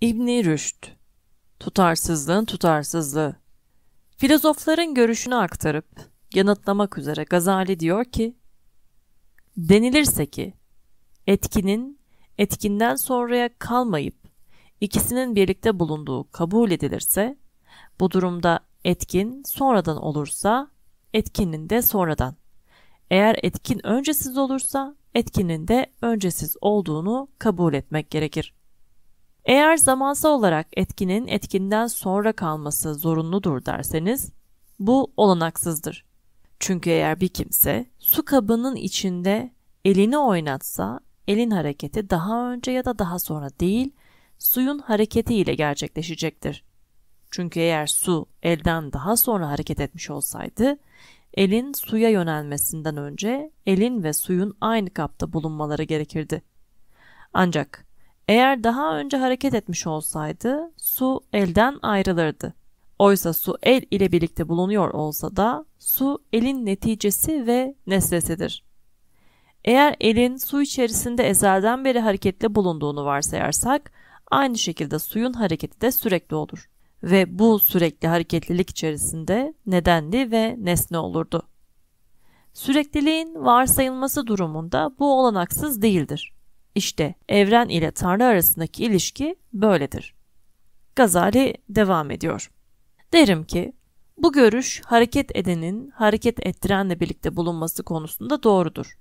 İbni Rüşd Tutarsızlığın tutarsızlığı Filozofların görüşünü aktarıp yanıtlamak üzere Gazali diyor ki Denilirse ki etkinin etkinden sonraya kalmayıp ikisinin birlikte bulunduğu kabul edilirse bu durumda etkin sonradan olursa etkinin de sonradan. Eğer etkin öncesiz olursa etkinin de öncesiz olduğunu kabul etmek gerekir. Eğer zamansal olarak etkinin etkinden sonra kalması zorunludur derseniz bu olanaksızdır. Çünkü eğer bir kimse su kabının içinde elini oynatsa elin hareketi daha önce ya da daha sonra değil suyun hareketi ile gerçekleşecektir. Çünkü eğer su elden daha sonra hareket etmiş olsaydı elin suya yönelmesinden önce elin ve suyun aynı kapta bulunmaları gerekirdi. Ancak eğer daha önce hareket etmiş olsaydı su elden ayrılırdı. Oysa su el ile birlikte bulunuyor olsa da su elin neticesi ve nesnesidir. Eğer elin su içerisinde ezelden beri hareketle bulunduğunu varsayarsak aynı şekilde suyun hareketi de sürekli olur ve bu sürekli hareketlilik içerisinde nedendi ve nesne olurdu. Sürekliliğin varsayılması durumunda bu olanaksız değildir. İşte evren ile Tanrı arasındaki ilişki böyledir. Gazali devam ediyor. Derim ki bu görüş hareket edenin hareket ettirenle birlikte bulunması konusunda doğrudur.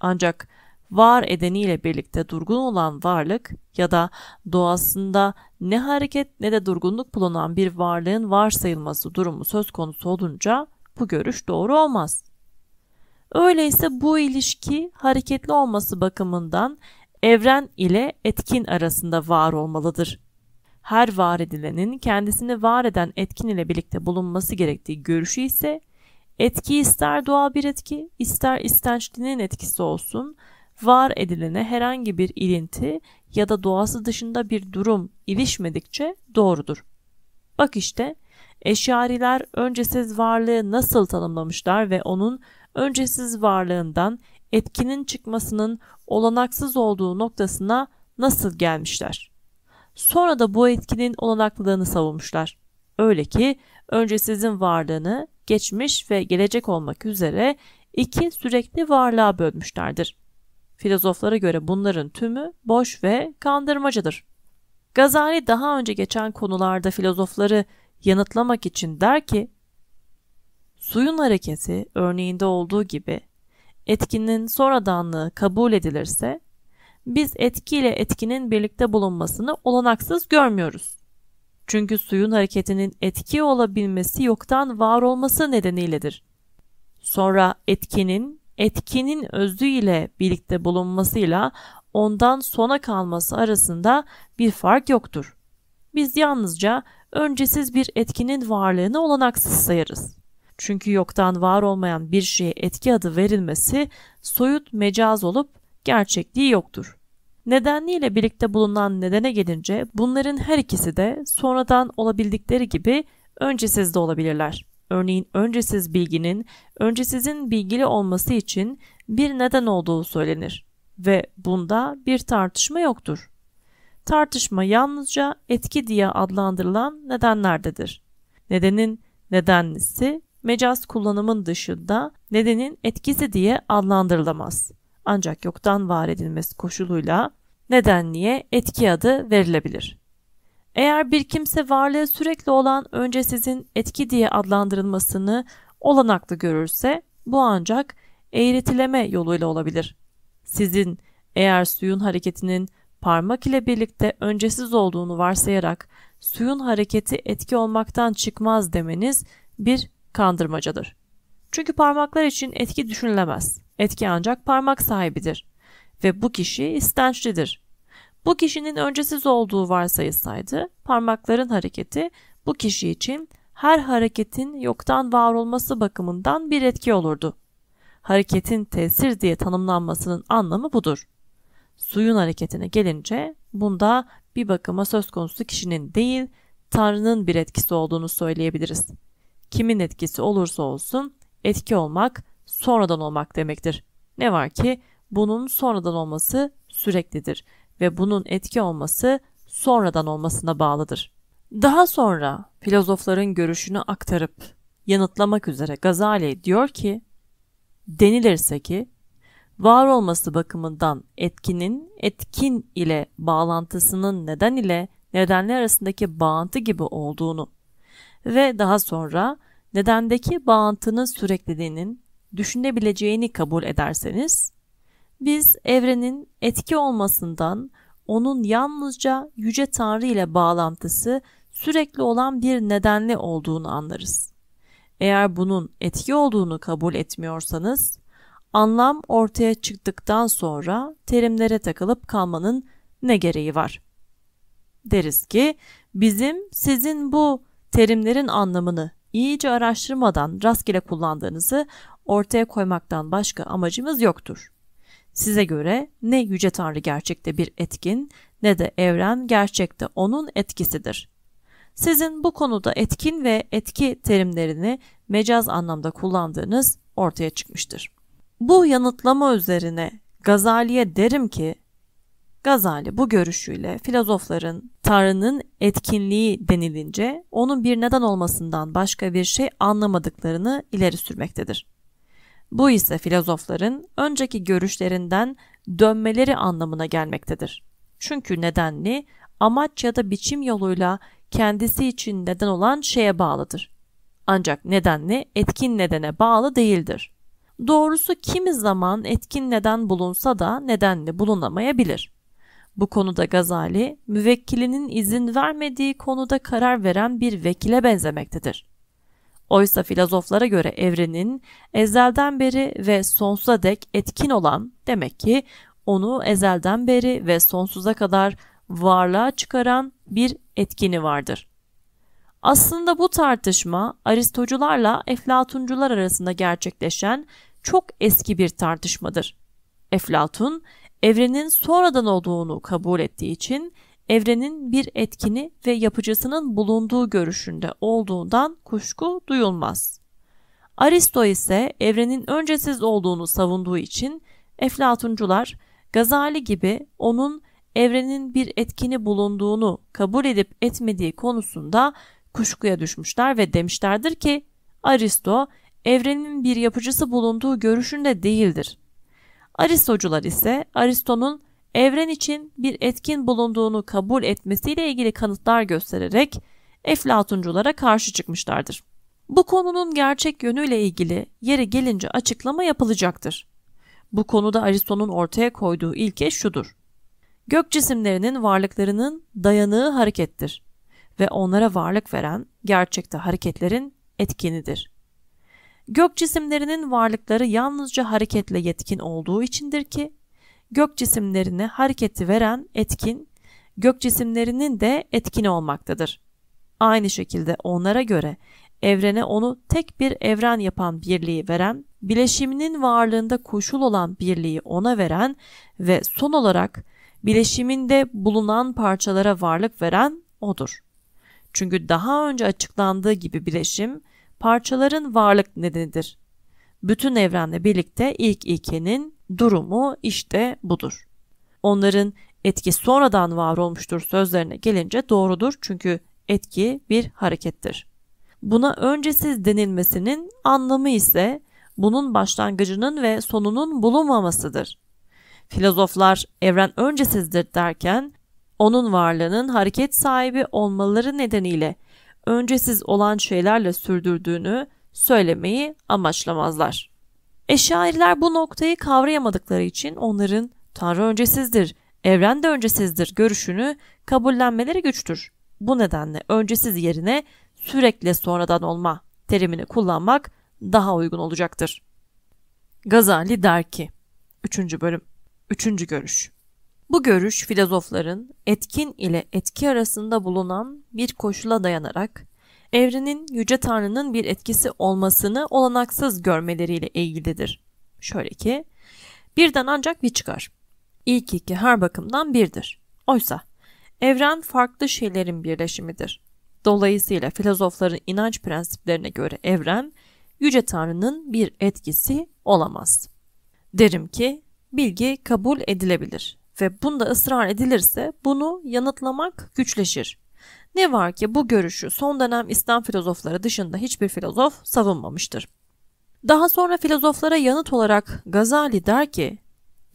Ancak var edeniyle birlikte durgun olan varlık ya da doğasında ne hareket ne de durgunluk bulunan bir varlığın varsayılması durumu söz konusu olunca bu görüş doğru olmaz. Öyleyse bu ilişki hareketli olması bakımından evren ile etkin arasında var olmalıdır. Her var edilenin kendisini var eden etkin ile birlikte bulunması gerektiği görüşü ise etki ister doğal bir etki, ister istençliğinin etkisi olsun, var edilene herhangi bir ilinti ya da doğası dışında bir durum ilişmedikçe doğrudur. Bak işte eşyariler öncesiz varlığı nasıl tanımlamışlar ve onun öncesiz varlığından etkinin çıkmasının olanaksız olduğu noktasına nasıl gelmişler. Sonra da bu etkinin olanaklılığını savunmuşlar. Öyle ki önce sizin varlığını geçmiş ve gelecek olmak üzere iki sürekli varlığa bölmüşlerdir. Filozoflara göre bunların tümü boş ve kandırmacıdır. Gazali daha önce geçen konularda filozofları yanıtlamak için der ki, suyun hareketi örneğinde olduğu gibi etkinin sonradanlığı kabul edilirse biz etki ile etkinin birlikte bulunmasını olanaksız görmüyoruz. Çünkü suyun hareketinin etki olabilmesi yoktan var olması nedeniyledir. Sonra etkinin etkinin özü ile birlikte bulunmasıyla ondan sona kalması arasında bir fark yoktur. Biz yalnızca öncesiz bir etkinin varlığını olanaksız sayarız. Çünkü yoktan var olmayan bir şeye etki adı verilmesi soyut mecaz olup gerçekliği yoktur. Nedenliyle birlikte bulunan nedene gelince bunların her ikisi de sonradan olabildikleri gibi öncesiz de olabilirler. Örneğin öncesiz bilginin öncesizin bilgili olması için bir neden olduğu söylenir ve bunda bir tartışma yoktur. Tartışma yalnızca etki diye adlandırılan nedenlerdedir. Nedenin nedenlisi mecaz kullanımın dışında nedenin etkisi diye adlandırılamaz. Ancak yoktan var edilmesi koşuluyla nedenliğe etki adı verilebilir. Eğer bir kimse varlığı sürekli olan öncesizin etki diye adlandırılmasını olanaklı görürse bu ancak eğritileme yoluyla olabilir. Sizin eğer suyun hareketinin parmak ile birlikte öncesiz olduğunu varsayarak suyun hareketi etki olmaktan çıkmaz demeniz bir kandırmacadır. Çünkü parmaklar için etki düşünülemez. Etki ancak parmak sahibidir ve bu kişi istençlidir. Bu kişinin öncesiz olduğu varsayılsaydı parmakların hareketi bu kişi için her hareketin yoktan var olması bakımından bir etki olurdu. Hareketin tesir diye tanımlanmasının anlamı budur. Suyun hareketine gelince bunda bir bakıma söz konusu kişinin değil Tanrı'nın bir etkisi olduğunu söyleyebiliriz kimin etkisi olursa olsun etki olmak sonradan olmak demektir. Ne var ki bunun sonradan olması süreklidir ve bunun etki olması sonradan olmasına bağlıdır. Daha sonra filozofların görüşünü aktarıp yanıtlamak üzere Gazali diyor ki, denilirse ki var olması bakımından etkinin etkin ile bağlantısının neden ile nedenler arasındaki bağıntı gibi olduğunu ve daha sonra nedendeki bağıntının sürekliliğinin düşünebileceğini kabul ederseniz, biz evrenin etki olmasından onun yalnızca Yüce Tanrı ile bağlantısı sürekli olan bir nedenli olduğunu anlarız. Eğer bunun etki olduğunu kabul etmiyorsanız, anlam ortaya çıktıktan sonra terimlere takılıp kalmanın ne gereği var? Deriz ki bizim sizin bu terimlerin anlamını iyice araştırmadan rastgele kullandığınızı ortaya koymaktan başka amacımız yoktur. Size göre ne Yüce Tanrı gerçekte bir etkin ne de evren gerçekte onun etkisidir. Sizin bu konuda etkin ve etki terimlerini mecaz anlamda kullandığınız ortaya çıkmıştır. Bu yanıtlama üzerine Gazali'ye derim ki Gazali bu görüşüyle filozofların Tanrı'nın etkinliği denilince onun bir neden olmasından başka bir şey anlamadıklarını ileri sürmektedir. Bu ise filozofların önceki görüşlerinden dönmeleri anlamına gelmektedir. Çünkü nedenli amaç ya da biçim yoluyla kendisi için neden olan şeye bağlıdır. Ancak nedenli etkin nedene bağlı değildir. Doğrusu kimi zaman etkin neden bulunsa da nedenli bulunamayabilir. Bu konuda Gazali, müvekkilinin izin vermediği konuda karar veren bir vekile benzemektedir. Oysa filozoflara göre evrenin ezelden beri ve sonsuza dek etkin olan demek ki onu ezelden beri ve sonsuza kadar varlığa çıkaran bir etkini vardır. Aslında bu tartışma Aristocularla Eflatuncular arasında gerçekleşen çok eski bir tartışmadır. Eflatun, evrenin sonradan olduğunu kabul ettiği için evrenin bir etkini ve yapıcısının bulunduğu görüşünde olduğundan kuşku duyulmaz. Aristo ise evrenin öncesiz olduğunu savunduğu için Eflatuncular Gazali gibi onun evrenin bir etkini bulunduğunu kabul edip etmediği konusunda kuşkuya düşmüşler ve demişlerdir ki Aristo evrenin bir yapıcısı bulunduğu görüşünde değildir. Aristocular ise Aristo'nun evren için bir etkin bulunduğunu kabul etmesiyle ilgili kanıtlar göstererek Eflatunculara karşı çıkmışlardır. Bu konunun gerçek yönüyle ilgili yeri gelince açıklama yapılacaktır. Bu konuda Aristo'nun ortaya koyduğu ilke şudur. Gök cisimlerinin varlıklarının dayanığı harekettir ve onlara varlık veren gerçekte hareketlerin etkinidir. Gök cisimlerinin varlıkları yalnızca hareketle yetkin olduğu içindir ki gök cisimlerine hareketi veren etkin, gök cisimlerinin de etkin olmaktadır. Aynı şekilde onlara göre evrene onu tek bir evren yapan birliği veren, bileşiminin varlığında koşul olan birliği ona veren ve son olarak bileşiminde bulunan parçalara varlık veren odur. Çünkü daha önce açıklandığı gibi bileşim parçaların varlık nedenidir. Bütün evrenle birlikte ilk ilkenin durumu işte budur. Onların etki sonradan var olmuştur sözlerine gelince doğrudur çünkü etki bir harekettir. Buna öncesiz denilmesinin anlamı ise bunun başlangıcının ve sonunun bulunmamasıdır. Filozoflar evren öncesizdir derken onun varlığının hareket sahibi olmaları nedeniyle öncesiz olan şeylerle sürdürdüğünü söylemeyi amaçlamazlar. Eşairler bu noktayı kavrayamadıkları için onların Tanrı öncesizdir, evren de öncesizdir görüşünü kabullenmeleri güçtür. Bu nedenle öncesiz yerine sürekli sonradan olma terimini kullanmak daha uygun olacaktır. Gazali der ki 3. bölüm 3. görüş bu görüş filozofların etkin ile etki arasında bulunan bir koşula dayanarak evrenin yüce tanrının bir etkisi olmasını olanaksız görmeleriyle ilgilidir. Şöyle ki, birden ancak bir çıkar. İlk iki her bakımdan birdir. Oysa evren farklı şeylerin birleşimidir. Dolayısıyla filozofların inanç prensiplerine göre evren yüce tanrının bir etkisi olamaz. Derim ki bilgi kabul edilebilir ve bunda ısrar edilirse bunu yanıtlamak güçleşir. Ne var ki bu görüşü son dönem İslam filozofları dışında hiçbir filozof savunmamıştır. Daha sonra filozoflara yanıt olarak Gazali der ki,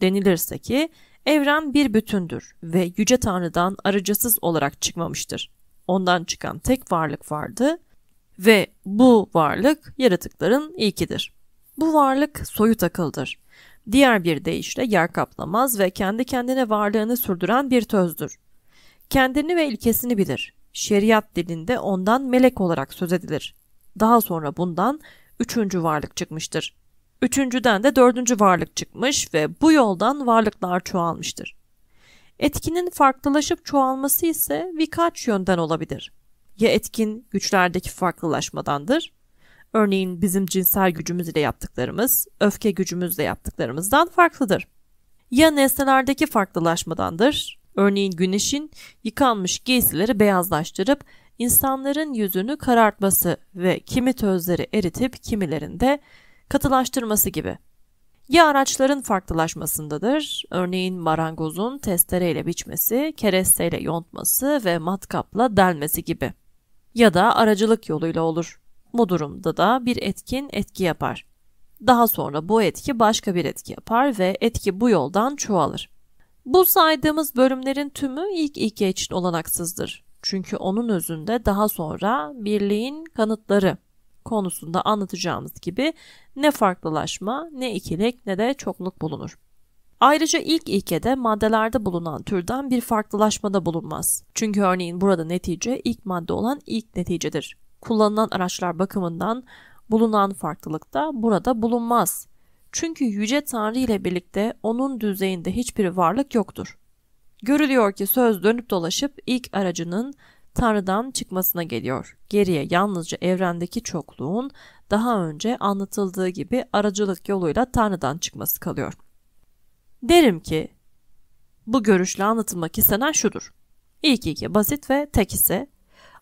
denilirse ki evren bir bütündür ve yüce tanrıdan arıcısız olarak çıkmamıştır. Ondan çıkan tek varlık vardı ve bu varlık yaratıkların ilkidir. Bu varlık soyut akıldır. Diğer bir deyişle yer kaplamaz ve kendi kendine varlığını sürdüren bir tözdür. Kendini ve ilkesini bilir. Şeriat dilinde ondan melek olarak söz edilir. Daha sonra bundan üçüncü varlık çıkmıştır. Üçüncüden de dördüncü varlık çıkmış ve bu yoldan varlıklar çoğalmıştır. Etkinin farklılaşıp çoğalması ise birkaç yönden olabilir. Ya etkin güçlerdeki farklılaşmadandır Örneğin bizim cinsel gücümüz ile yaptıklarımız, öfke gücümüzle yaptıklarımızdan farklıdır. Ya nesnelerdeki farklılaşmadandır. Örneğin güneşin yıkanmış giysileri beyazlaştırıp insanların yüzünü karartması ve kimi tozları eritip kimilerinde katılaştırması gibi. Ya araçların farklılaşmasındadır. Örneğin marangozun testereyle biçmesi, keresteyle yontması ve matkapla delmesi gibi. Ya da aracılık yoluyla olur. Bu durumda da bir etkin etki yapar. Daha sonra bu etki başka bir etki yapar ve etki bu yoldan çoğalır. Bu saydığımız bölümlerin tümü ilk ilke için olanaksızdır. Çünkü onun özünde daha sonra birliğin kanıtları konusunda anlatacağımız gibi ne farklılaşma, ne ikilik ne de çokluk bulunur. Ayrıca ilk ilkede maddelerde bulunan türden bir farklılaşmada bulunmaz. Çünkü örneğin burada netice ilk madde olan ilk neticedir kullanılan araçlar bakımından bulunan farklılık da burada bulunmaz. Çünkü Yüce Tanrı ile birlikte onun düzeyinde hiçbir varlık yoktur. Görülüyor ki söz dönüp dolaşıp ilk aracının Tanrı'dan çıkmasına geliyor. Geriye yalnızca evrendeki çokluğun daha önce anlatıldığı gibi aracılık yoluyla Tanrı'dan çıkması kalıyor. Derim ki bu görüşle anlatılmak istenen şudur. İlk iki basit ve tek ise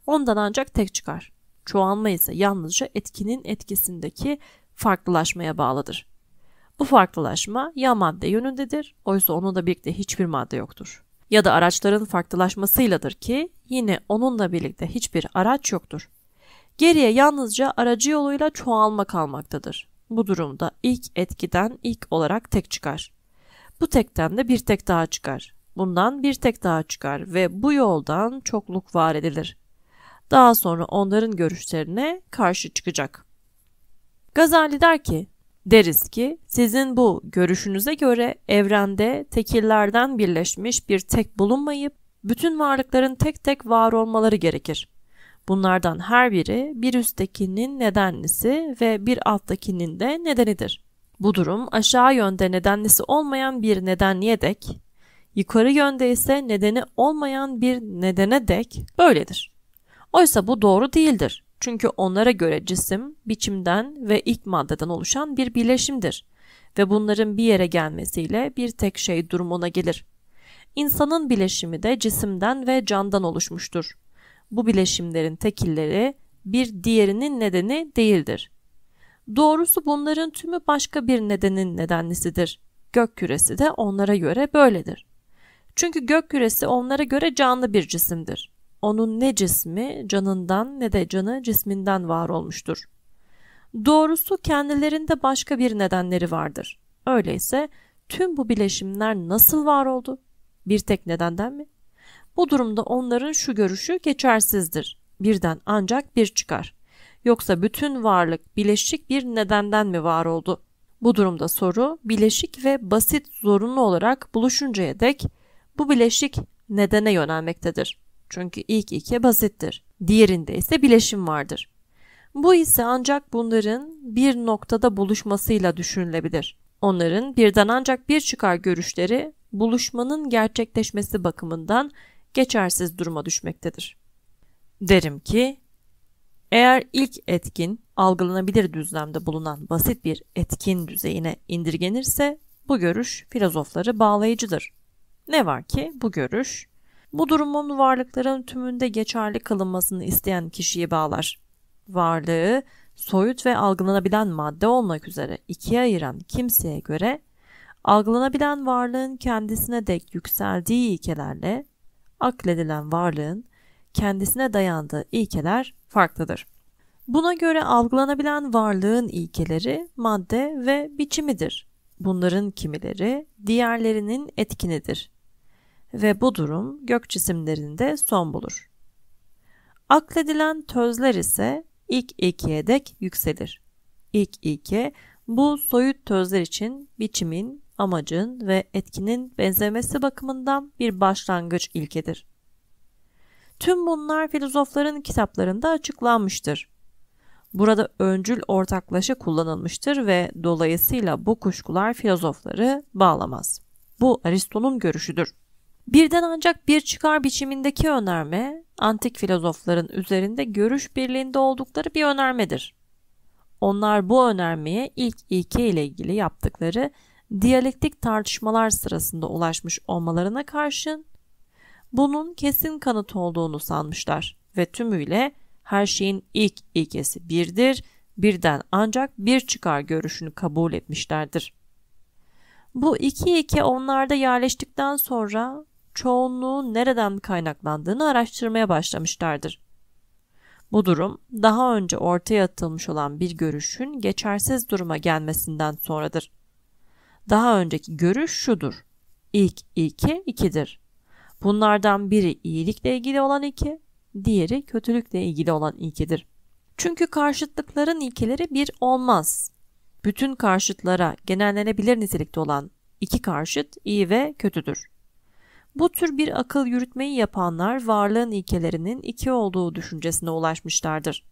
ondan ancak tek çıkar çoğalma ise yalnızca etkinin etkisindeki farklılaşmaya bağlıdır. Bu farklılaşma ya madde yönündedir, oysa onunla birlikte hiçbir madde yoktur. Ya da araçların farklılaşmasıyladır ki yine onunla birlikte hiçbir araç yoktur. Geriye yalnızca aracı yoluyla çoğalma kalmaktadır. Bu durumda ilk etkiden ilk olarak tek çıkar. Bu tekten de bir tek daha çıkar. Bundan bir tek daha çıkar ve bu yoldan çokluk var edilir daha sonra onların görüşlerine karşı çıkacak. Gazali der ki, deriz ki sizin bu görüşünüze göre evrende tekillerden birleşmiş bir tek bulunmayıp bütün varlıkların tek tek var olmaları gerekir. Bunlardan her biri bir üsttekinin nedenlisi ve bir alttakinin de nedenidir. Bu durum aşağı yönde nedenlisi olmayan bir nedenliğe dek, yukarı yönde ise nedeni olmayan bir nedene dek böyledir. Oysa bu doğru değildir. Çünkü onlara göre cisim biçimden ve ilk maddeden oluşan bir birleşimdir ve bunların bir yere gelmesiyle bir tek şey durumuna gelir. İnsanın bileşimi de cisimden ve candan oluşmuştur. Bu bileşimlerin tekilleri bir diğerinin nedeni değildir. Doğrusu bunların tümü başka bir nedenin nedenlisidir. Gök küresi de onlara göre böyledir. Çünkü gök küresi onlara göre canlı bir cisimdir onun ne cismi canından ne de canı cisminden var olmuştur. Doğrusu kendilerinde başka bir nedenleri vardır. Öyleyse tüm bu bileşimler nasıl var oldu? Bir tek nedenden mi? Bu durumda onların şu görüşü geçersizdir. Birden ancak bir çıkar. Yoksa bütün varlık bileşik bir nedenden mi var oldu? Bu durumda soru bileşik ve basit zorunlu olarak buluşuncaya dek bu bileşik nedene yönelmektedir. Çünkü ilk iki basittir. Diğerinde ise bileşim vardır. Bu ise ancak bunların bir noktada buluşmasıyla düşünülebilir. Onların birden ancak bir çıkar görüşleri buluşmanın gerçekleşmesi bakımından geçersiz duruma düşmektedir. Derim ki eğer ilk etkin algılanabilir düzlemde bulunan basit bir etkin düzeyine indirgenirse bu görüş filozofları bağlayıcıdır. Ne var ki bu görüş bu durumun varlıkların tümünde geçerli kılınmasını isteyen kişiyi bağlar. Varlığı soyut ve algılanabilen madde olmak üzere ikiye ayıran kimseye göre algılanabilen varlığın kendisine dek yükseldiği ilkelerle akledilen varlığın kendisine dayandığı ilkeler farklıdır. Buna göre algılanabilen varlığın ilkeleri madde ve biçimidir. Bunların kimileri diğerlerinin etkinidir ve bu durum gök cisimlerinde son bulur. Akledilen tözler ise ilk ikiye dek yükselir. İlk iki bu soyut tözler için biçimin, amacın ve etkinin benzemesi bakımından bir başlangıç ilkedir. Tüm bunlar filozofların kitaplarında açıklanmıştır. Burada öncül ortaklaşa kullanılmıştır ve dolayısıyla bu kuşkular filozofları bağlamaz. Bu Aristo'nun görüşüdür. Birden ancak bir çıkar biçimindeki önerme, antik filozofların üzerinde görüş birliğinde oldukları bir önermedir. Onlar bu önermeye ilk ilke ile ilgili yaptıkları diyalektik tartışmalar sırasında ulaşmış olmalarına karşın bunun kesin kanıt olduğunu sanmışlar ve tümüyle her şeyin ilk ilkesi birdir, birden ancak bir çıkar görüşünü kabul etmişlerdir. Bu iki ilke onlarda yerleştikten sonra çoğunluğun nereden kaynaklandığını araştırmaya başlamışlardır. Bu durum daha önce ortaya atılmış olan bir görüşün geçersiz duruma gelmesinden sonradır. Daha önceki görüş şudur. İlk ilke ikidir. Bunlardan biri iyilikle ilgili olan iki, diğeri kötülükle ilgili olan ilkedir. Çünkü karşıtlıkların ilkeleri bir olmaz. Bütün karşıtlara genellenebilir nitelikte olan iki karşıt iyi ve kötüdür. Bu tür bir akıl yürütmeyi yapanlar varlığın ilkelerinin iki olduğu düşüncesine ulaşmışlardır.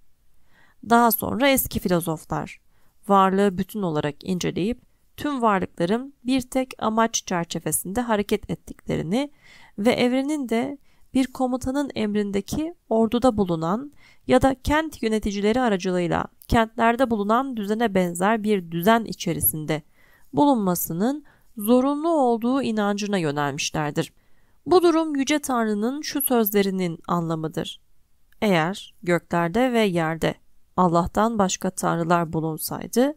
Daha sonra eski filozoflar varlığı bütün olarak inceleyip tüm varlıkların bir tek amaç çerçevesinde hareket ettiklerini ve evrenin de bir komutanın emrindeki orduda bulunan ya da kent yöneticileri aracılığıyla kentlerde bulunan düzene benzer bir düzen içerisinde bulunmasının zorunlu olduğu inancına yönelmişlerdir. Bu durum Yüce Tanrı'nın şu sözlerinin anlamıdır. Eğer göklerde ve yerde Allah'tan başka tanrılar bulunsaydı,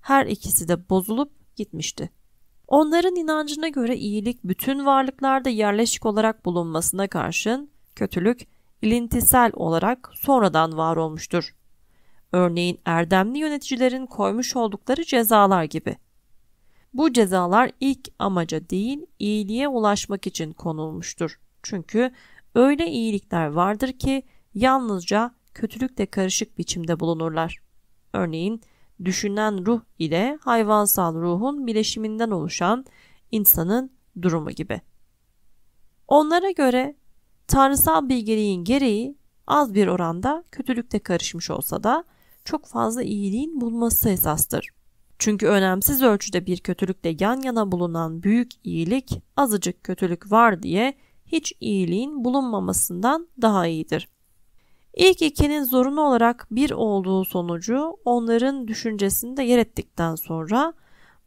her ikisi de bozulup gitmişti. Onların inancına göre iyilik bütün varlıklarda yerleşik olarak bulunmasına karşın kötülük ilintisel olarak sonradan var olmuştur. Örneğin erdemli yöneticilerin koymuş oldukları cezalar gibi. Bu cezalar ilk amaca değil iyiliğe ulaşmak için konulmuştur. Çünkü öyle iyilikler vardır ki yalnızca kötülükle karışık biçimde bulunurlar. Örneğin düşünen ruh ile hayvansal ruhun bileşiminden oluşan insanın durumu gibi. Onlara göre tanrısal bilgeliğin gereği az bir oranda kötülükte karışmış olsa da çok fazla iyiliğin bulması esastır. Çünkü önemsiz ölçüde bir kötülükle yan yana bulunan büyük iyilik azıcık kötülük var diye hiç iyiliğin bulunmamasından daha iyidir. İlk ikinin zorunlu olarak bir olduğu sonucu onların düşüncesinde yer ettikten sonra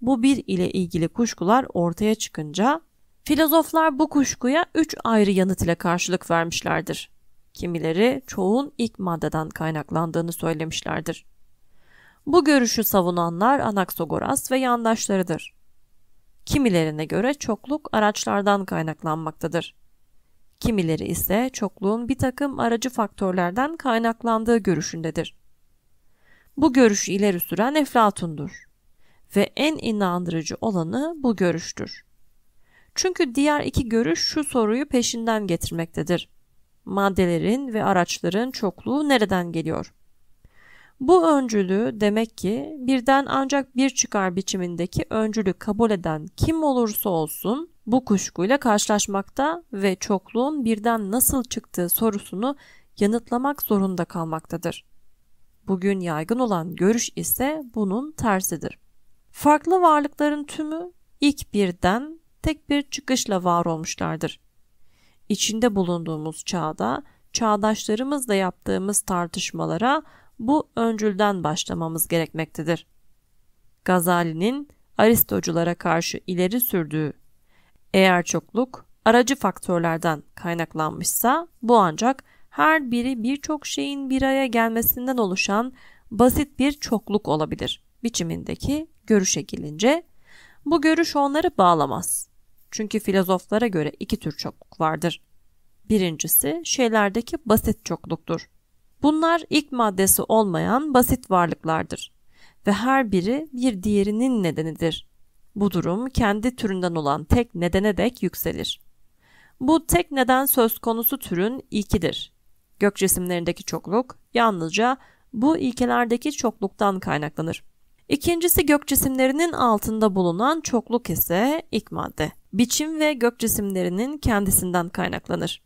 bu bir ile ilgili kuşkular ortaya çıkınca filozoflar bu kuşkuya üç ayrı yanıt ile karşılık vermişlerdir. Kimileri çoğun ilk maddeden kaynaklandığını söylemişlerdir. Bu görüşü savunanlar Anaksagoras ve yandaşlarıdır. Kimilerine göre çokluk araçlardan kaynaklanmaktadır. Kimileri ise çokluğun bir takım aracı faktörlerden kaynaklandığı görüşündedir. Bu görüşü ileri süren Eflatun'dur ve en inandırıcı olanı bu görüştür. Çünkü diğer iki görüş şu soruyu peşinden getirmektedir. Maddelerin ve araçların çokluğu nereden geliyor? Bu öncülü demek ki birden ancak bir çıkar biçimindeki öncülü kabul eden kim olursa olsun bu kuşkuyla karşılaşmakta ve çokluğun birden nasıl çıktığı sorusunu yanıtlamak zorunda kalmaktadır. Bugün yaygın olan görüş ise bunun tersidir. Farklı varlıkların tümü ilk birden tek bir çıkışla var olmuşlardır. İçinde bulunduğumuz çağda çağdaşlarımızla yaptığımız tartışmalara bu öncülden başlamamız gerekmektedir. Gazali'nin Aristoculara karşı ileri sürdüğü eğer çokluk aracı faktörlerden kaynaklanmışsa bu ancak her biri birçok şeyin bir araya gelmesinden oluşan basit bir çokluk olabilir biçimindeki görüşe gelince bu görüş onları bağlamaz. Çünkü filozoflara göre iki tür çokluk vardır. Birincisi şeylerdeki basit çokluktur. Bunlar ilk maddesi olmayan basit varlıklardır ve her biri bir diğerinin nedenidir. Bu durum kendi türünden olan tek nedene dek yükselir. Bu tek neden söz konusu türün ilkidir. Gök cisimlerindeki çokluk yalnızca bu ilkelerdeki çokluktan kaynaklanır. İkincisi gök cisimlerinin altında bulunan çokluk ise ilk madde. Biçim ve gök cisimlerinin kendisinden kaynaklanır.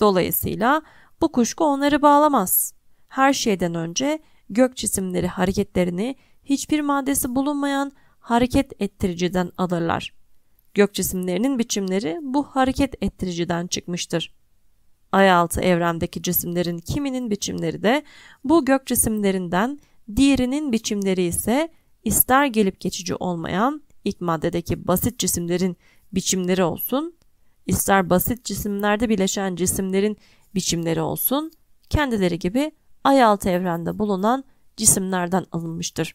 Dolayısıyla bu kuşku onları bağlamaz. Her şeyden önce gök cisimleri hareketlerini hiçbir maddesi bulunmayan hareket ettiriciden alırlar. Gök cisimlerinin biçimleri bu hareket ettiriciden çıkmıştır. Ayaltı evrendeki cisimlerin kiminin biçimleri de bu gök cisimlerinden, diğerinin biçimleri ise ister gelip geçici olmayan ilk maddedeki basit cisimlerin biçimleri olsun, ister basit cisimlerde bileşen cisimlerin biçimleri olsun kendileri gibi ay altı evrende bulunan cisimlerden alınmıştır.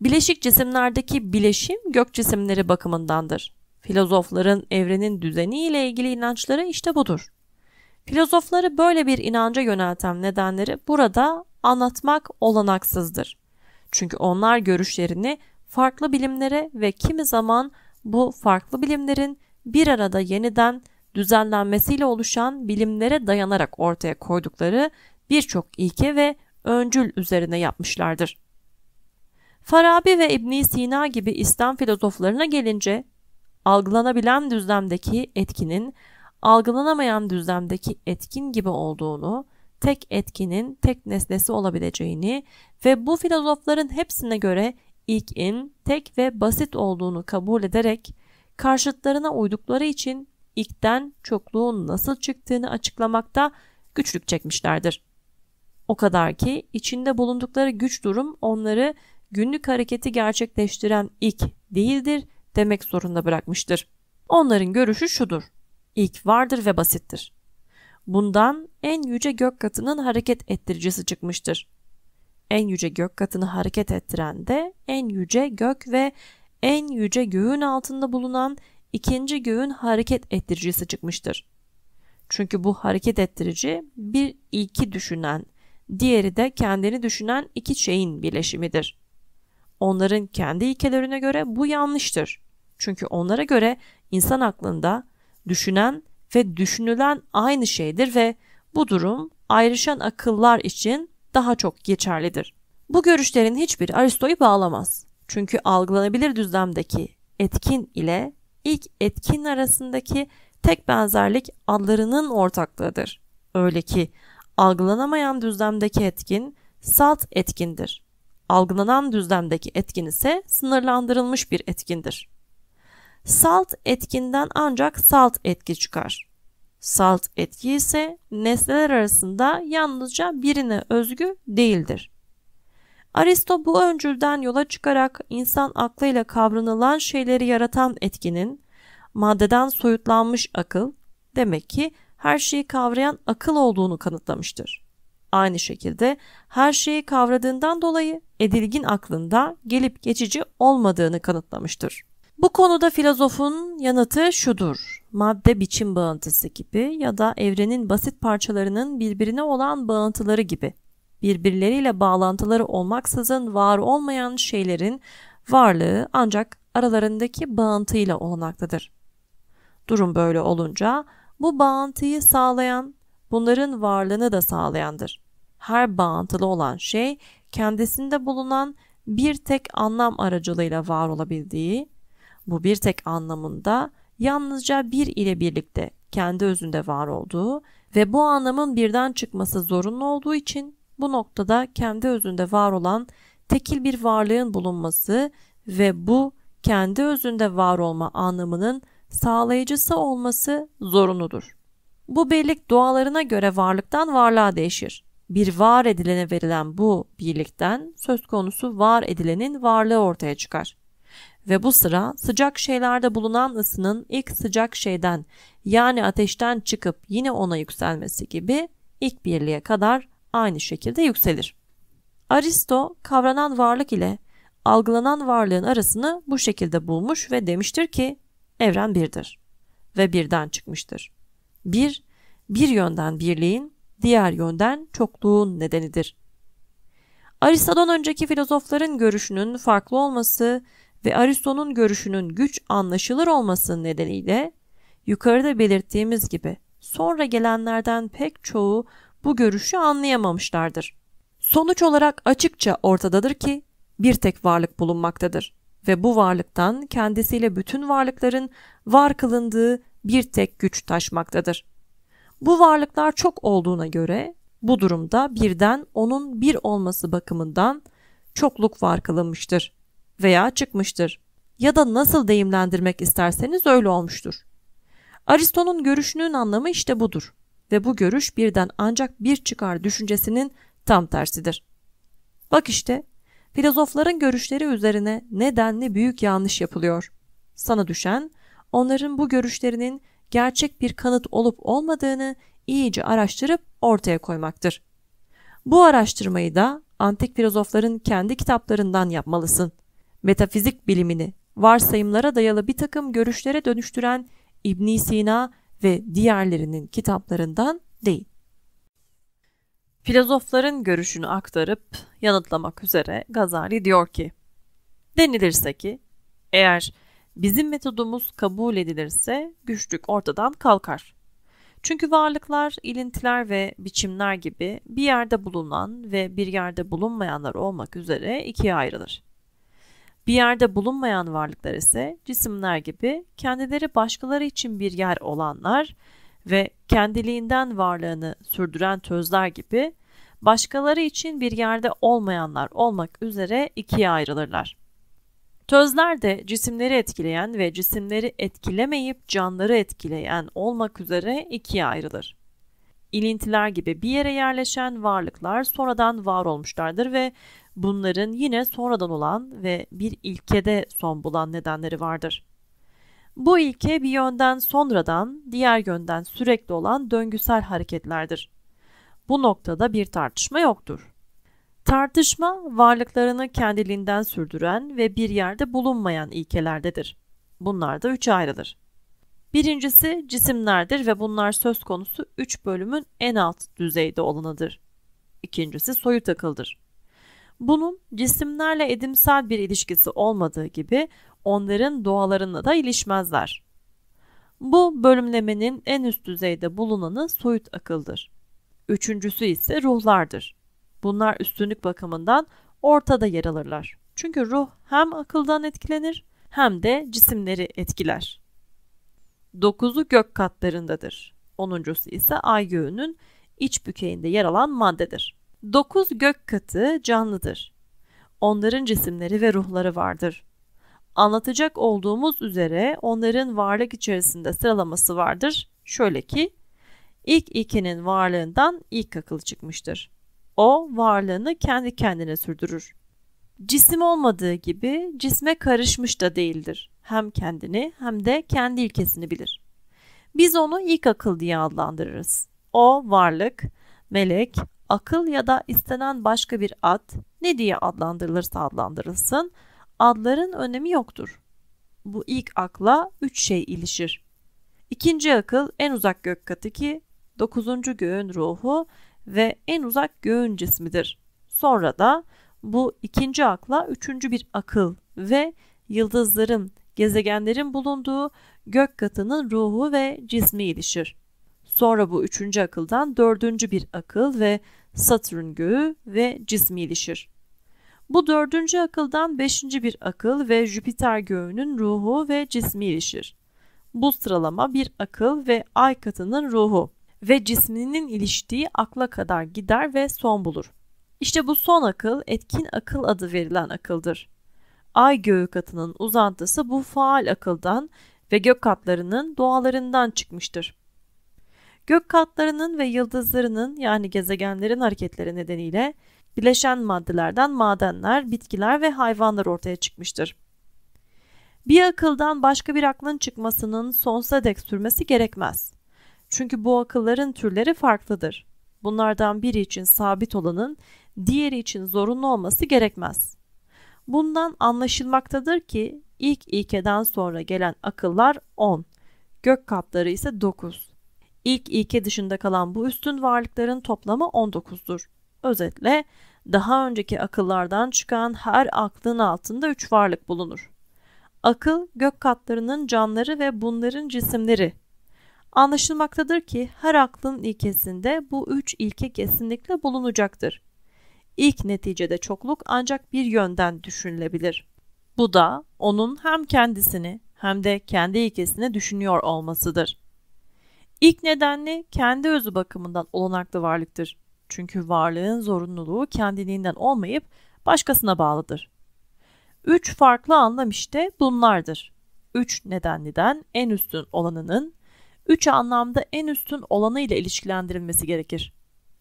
Bileşik cisimlerdeki bileşim gök cisimleri bakımındandır. Filozofların evrenin düzeni ile ilgili inançları işte budur. Filozofları böyle bir inanca yönelten nedenleri burada anlatmak olanaksızdır. Çünkü onlar görüşlerini farklı bilimlere ve kimi zaman bu farklı bilimlerin bir arada yeniden düzenlenmesiyle oluşan bilimlere dayanarak ortaya koydukları birçok ilke ve öncül üzerine yapmışlardır. Farabi ve İbn Sina gibi İslam filozoflarına gelince algılanabilen düzlemdeki etkinin algılanamayan düzlemdeki etkin gibi olduğunu, tek etkinin tek nesnesi olabileceğini ve bu filozofların hepsine göre ilkin tek ve basit olduğunu kabul ederek karşıtlarına uydukları için ilkten çokluğun nasıl çıktığını açıklamakta güçlük çekmişlerdir. O kadar ki içinde bulundukları güç durum onları günlük hareketi gerçekleştiren ilk değildir demek zorunda bırakmıştır. Onların görüşü şudur. İlk vardır ve basittir. Bundan en yüce gök katının hareket ettiricisi çıkmıştır. En yüce gök katını hareket ettiren de en yüce gök ve en yüce göğün altında bulunan ikinci göğün hareket ettiricisi çıkmıştır. Çünkü bu hareket ettirici bir ilki düşünen, diğeri de kendini düşünen iki şeyin birleşimidir. Onların kendi ilkelerine göre bu yanlıştır. Çünkü onlara göre insan aklında düşünen ve düşünülen aynı şeydir ve bu durum ayrışan akıllar için daha çok geçerlidir. Bu görüşlerin hiçbiri Aristo'yu bağlamaz. Çünkü algılanabilir düzlemdeki etkin ile ilk etkin arasındaki tek benzerlik adlarının ortaklığıdır. Öyle ki algılanamayan düzlemdeki etkin salt etkindir. Algılanan düzlemdeki etkin ise sınırlandırılmış bir etkindir. Salt etkinden ancak salt etki çıkar. Salt etki ise nesneler arasında yalnızca birine özgü değildir. Aristo bu öncülden yola çıkarak insan aklıyla kavranılan şeyleri yaratan etkinin maddeden soyutlanmış akıl demek ki her şeyi kavrayan akıl olduğunu kanıtlamıştır. Aynı şekilde her şeyi kavradığından dolayı edilgin aklında gelip geçici olmadığını kanıtlamıştır. Bu konuda filozofun yanıtı şudur. Madde biçim bağıntısı gibi ya da evrenin basit parçalarının birbirine olan bağıntıları gibi birbirleriyle bağlantıları olmaksızın var olmayan şeylerin varlığı ancak aralarındaki bağıntıyla olanaklıdır. Durum böyle olunca bu bağıntıyı sağlayan bunların varlığını da sağlayandır. Her bağıntılı olan şey kendisinde bulunan bir tek anlam aracılığıyla var olabildiği, bu bir tek anlamında yalnızca bir ile birlikte kendi özünde var olduğu ve bu anlamın birden çıkması zorunlu olduğu için bu noktada kendi özünde var olan tekil bir varlığın bulunması ve bu kendi özünde var olma anlamının sağlayıcısı olması zorunludur. Bu birlik dualarına göre varlıktan varlığa değişir. Bir var edilene verilen bu birlikten söz konusu var edilenin varlığı ortaya çıkar. Ve bu sıra sıcak şeylerde bulunan ısının ilk sıcak şeyden yani ateşten çıkıp yine ona yükselmesi gibi ilk birliğe kadar aynı şekilde yükselir. Aristo kavranan varlık ile algılanan varlığın arasını bu şekilde bulmuş ve demiştir ki evren birdir ve birden çıkmıştır. Bir, bir yönden birliğin, diğer yönden çokluğun nedenidir. Aristo'dan önceki filozofların görüşünün farklı olması ve Aristo'nun görüşünün güç anlaşılır olması nedeniyle yukarıda belirttiğimiz gibi sonra gelenlerden pek çoğu bu görüşü anlayamamışlardır. Sonuç olarak açıkça ortadadır ki bir tek varlık bulunmaktadır ve bu varlıktan kendisiyle bütün varlıkların var kılındığı bir tek güç taşmaktadır. Bu varlıklar çok olduğuna göre bu durumda birden onun bir olması bakımından çokluk var kılınmıştır veya çıkmıştır ya da nasıl deyimlendirmek isterseniz öyle olmuştur. Aristo'nun görüşünün anlamı işte budur ve bu görüş birden ancak bir çıkar düşüncesinin tam tersidir. Bak işte, filozofların görüşleri üzerine nedenli büyük yanlış yapılıyor. Sana düşen, onların bu görüşlerinin gerçek bir kanıt olup olmadığını iyice araştırıp ortaya koymaktır. Bu araştırmayı da antik filozofların kendi kitaplarından yapmalısın. Metafizik bilimini varsayımlara dayalı bir takım görüşlere dönüştüren İbn Sina ve diğerlerinin kitaplarından değil. Filozofların görüşünü aktarıp yanıtlamak üzere Gazali diyor ki, denilirse ki eğer bizim metodumuz kabul edilirse güçlük ortadan kalkar. Çünkü varlıklar, ilintiler ve biçimler gibi bir yerde bulunan ve bir yerde bulunmayanlar olmak üzere ikiye ayrılır. Bir yerde bulunmayan varlıklar ise cisimler gibi kendileri başkaları için bir yer olanlar ve kendiliğinden varlığını sürdüren tözler gibi başkaları için bir yerde olmayanlar olmak üzere ikiye ayrılırlar. Tözler de cisimleri etkileyen ve cisimleri etkilemeyip canları etkileyen olmak üzere ikiye ayrılır ilintiler gibi bir yere yerleşen varlıklar sonradan var olmuşlardır ve bunların yine sonradan olan ve bir ilkede son bulan nedenleri vardır. Bu ilke bir yönden sonradan, diğer yönden sürekli olan döngüsel hareketlerdir. Bu noktada bir tartışma yoktur. Tartışma varlıklarını kendiliğinden sürdüren ve bir yerde bulunmayan ilkelerdedir. Bunlar da üç ayrılır. Birincisi cisimlerdir ve bunlar söz konusu 3 bölümün en alt düzeyde olanıdır. İkincisi soyut akıldır. Bunun cisimlerle edimsel bir ilişkisi olmadığı gibi onların doğalarına da ilişmezler. Bu bölümlemenin en üst düzeyde bulunanı soyut akıldır. Üçüncüsü ise ruhlardır. Bunlar üstünlük bakımından ortada yer alırlar. Çünkü ruh hem akıldan etkilenir hem de cisimleri etkiler. Dokuzu gök katlarındadır. Onuncusu ise ay göğünün iç bükeyinde yer alan maddedir. Dokuz gök katı canlıdır. Onların cisimleri ve ruhları vardır. Anlatacak olduğumuz üzere onların varlık içerisinde sıralaması vardır. Şöyle ki ilk ikinin varlığından ilk akıl çıkmıştır. O varlığını kendi kendine sürdürür. Cisim olmadığı gibi cisme karışmış da değildir hem kendini hem de kendi ilkesini bilir. Biz onu ilk akıl diye adlandırırız. O varlık, melek, akıl ya da istenen başka bir ad ne diye adlandırılırsa adlandırılsın adların önemi yoktur. Bu ilk akla üç şey ilişir. İkinci akıl en uzak gök katı ki dokuzuncu göğün ruhu ve en uzak göğün cismidir. Sonra da bu ikinci akla üçüncü bir akıl ve yıldızların gezegenlerin bulunduğu gök katının ruhu ve cismi ilişir. Sonra bu üçüncü akıldan dördüncü bir akıl ve Satürn göğü ve cismi ilişir. Bu dördüncü akıldan beşinci bir akıl ve Jüpiter göğünün ruhu ve cismi ilişir. Bu sıralama bir akıl ve ay katının ruhu ve cisminin iliştiği akla kadar gider ve son bulur. İşte bu son akıl etkin akıl adı verilen akıldır ay göğü katının uzantısı bu faal akıldan ve gök katlarının doğalarından çıkmıştır. Gök katlarının ve yıldızlarının yani gezegenlerin hareketleri nedeniyle bileşen maddelerden madenler, bitkiler ve hayvanlar ortaya çıkmıştır. Bir akıldan başka bir aklın çıkmasının sonsuza dek sürmesi gerekmez. Çünkü bu akılların türleri farklıdır. Bunlardan biri için sabit olanın diğeri için zorunlu olması gerekmez. Bundan anlaşılmaktadır ki ilk ilkeden sonra gelen akıllar 10, gök katları ise 9. İlk ilke dışında kalan bu üstün varlıkların toplamı 19'dur. Özetle daha önceki akıllardan çıkan her aklın altında 3 varlık bulunur. Akıl gök katlarının canları ve bunların cisimleri. Anlaşılmaktadır ki her aklın ilkesinde bu üç ilke kesinlikle bulunacaktır ilk neticede çokluk ancak bir yönden düşünülebilir. Bu da onun hem kendisini hem de kendi ilkesini düşünüyor olmasıdır. İlk nedenli kendi özü bakımından olanaklı varlıktır. Çünkü varlığın zorunluluğu kendiliğinden olmayıp başkasına bağlıdır. Üç farklı anlam işte bunlardır. Üç nedenliden en üstün olanının, üç anlamda en üstün olanı ile ilişkilendirilmesi gerekir.